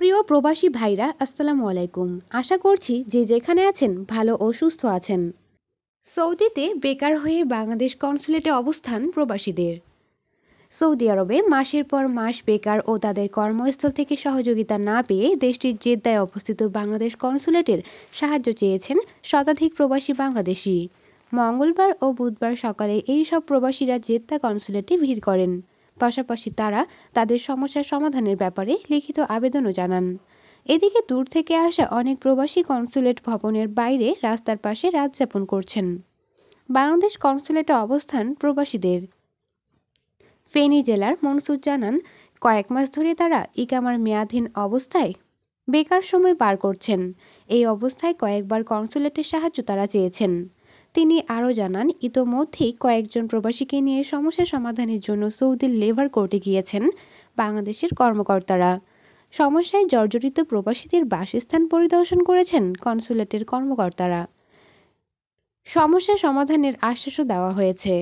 প্রিয় প্রবাসী ভাইরা আসসালামু আলাইকুম আশা করছি যে যেখানে আছেন ভালো ও সুস্থ আছেন সৌদিতে বেকার হয়ে বাংলাদেশ কনসুলেটে অবস্থান প্রবাসীদের সৌদি আরবে মাসের পর মাস বেকার ও তাদের কর্মস্থল থেকে সহযোগিতা না পেয়ে দেশটির জেদ্দায় অবস্থিত বাংলাদেশ কনসুলেটের সাহায্য চেয়েছেন শতাধিক প্রবাসী বাংলাদেশি মঙ্গলবার ও বুধবার সকালে এই সব প্রবাসীরা জেদ্দা কনসুলেটে ভিড় করেন পাশাপাশি তারা তাদের সমস্যার সমাধানের ব্যাপারে লিখিত আবেদনও জানান এদিকে দূর থেকে আসা অনেক প্রবাসী কনসুলেট ভবনের বাইরে রাস্তার পাশে রাত যাপন করছেন বাংলাদেশ কনসুলেটে অবস্থান প্রবাসীদের ফেনী জেলার মনসুর জানান কয়েক মাস ধরে তারা ইকামার মেয়াধীন অবস্থায় বেকার সময় পার করছেন এই অবস্থায় কয়েকবার কনসুলেটের সাহায্য তারা চেয়েছেন তিনি আরও জানান ইতোমধ্যেই কয়েকজন প্রবাসীকে নিয়ে সমস্যা সমাধানের জন্য সৌদির লেবার কোর্টে গিয়েছেন বাংলাদেশের কর্মকর্তারা সমস্যায় জর্জরিত প্রবাসীদের বাসস্থান পরিদর্শন করেছেন কনসুলেটের কর্মকর্তারা সমস্যা সমাধানের আশ্বাসও দেওয়া হয়েছে